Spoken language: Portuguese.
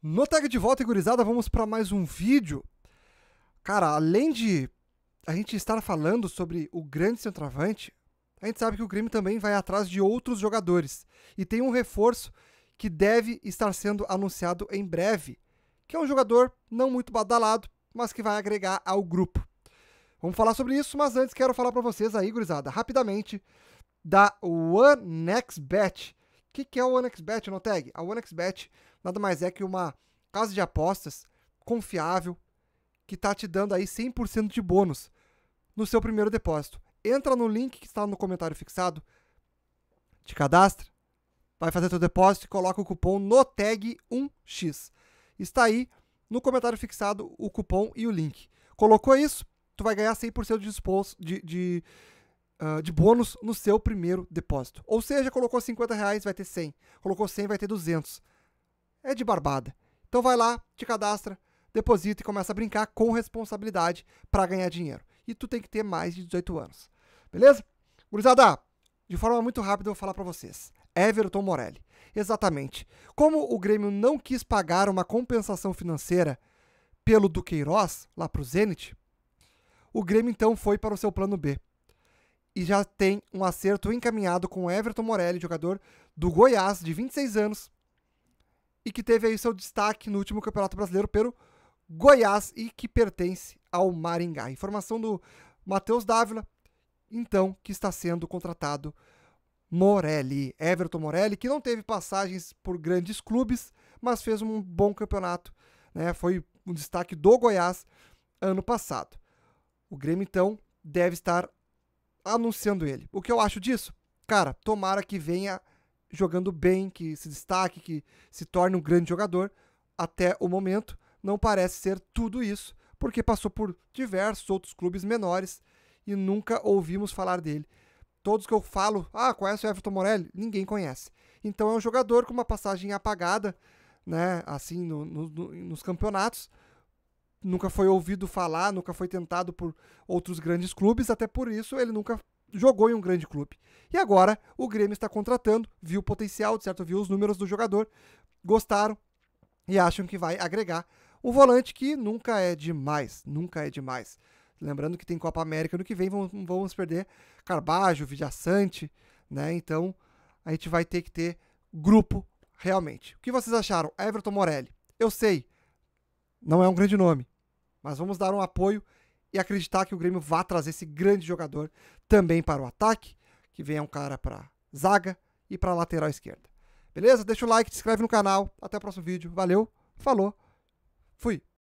No Tag de Volta, gurizada, vamos para mais um vídeo. Cara, além de a gente estar falando sobre o grande centroavante, a gente sabe que o Grêmio também vai atrás de outros jogadores. E tem um reforço que deve estar sendo anunciado em breve, que é um jogador não muito badalado, mas que vai agregar ao grupo. Vamos falar sobre isso, mas antes quero falar para vocês aí, gurizada, rapidamente, da One Next Bet que, que é o OneXBet, Noteg? A OneXBet nada mais é que uma casa de apostas confiável que está te dando aí 100% de bônus no seu primeiro depósito. Entra no link que está no comentário fixado, te cadastra, vai fazer teu depósito e coloca o cupom NOTEG1X. Está aí no comentário fixado o cupom e o link. Colocou isso, tu vai ganhar 100% de, de, de, ah, de bônus no seu primeiro depósito. Ou seja, colocou 50 reais, vai ter 100. Colocou 100, vai ter 200. É de barbada. Então vai lá, te cadastra, deposita e começa a brincar com responsabilidade para ganhar dinheiro. E tu tem que ter mais de 18 anos. Beleza? Gurizada, de forma muito rápida eu vou falar para vocês. Everton Morelli. Exatamente. Como o Grêmio não quis pagar uma compensação financeira pelo Duqueiroz, lá para o Zenit, o Grêmio então foi para o seu plano B e já tem um acerto encaminhado com Everton Morelli, jogador do Goiás, de 26 anos, e que teve aí seu destaque no último Campeonato Brasileiro pelo Goiás e que pertence ao Maringá. Informação do Matheus Dávila, então, que está sendo contratado Morelli, Everton Morelli, que não teve passagens por grandes clubes, mas fez um bom campeonato, né? Foi um destaque do Goiás ano passado. O Grêmio então deve estar anunciando ele. O que eu acho disso? Cara, tomara que venha jogando bem, que se destaque, que se torne um grande jogador. Até o momento, não parece ser tudo isso, porque passou por diversos outros clubes menores e nunca ouvimos falar dele. Todos que eu falo, ah, conhece o Everton Morelli? Ninguém conhece. Então é um jogador com uma passagem apagada, né, assim, no, no, no, nos campeonatos, nunca foi ouvido falar, nunca foi tentado por outros grandes clubes, até por isso ele nunca jogou em um grande clube. E agora o Grêmio está contratando, viu o potencial, certo? Viu os números do jogador, gostaram e acham que vai agregar um volante que nunca é demais, nunca é demais. Lembrando que tem Copa América no que vem, vamos, vamos perder Carbajo, Vidiaçante, né? Então a gente vai ter que ter grupo realmente. O que vocês acharam? Everton Morelli. Eu sei, não é um grande nome, mas vamos dar um apoio e acreditar que o Grêmio vá trazer esse grande jogador também para o ataque, que venha um cara para zaga e para lateral esquerda. Beleza? Deixa o like, se inscreve no canal. Até o próximo vídeo. Valeu, falou, fui.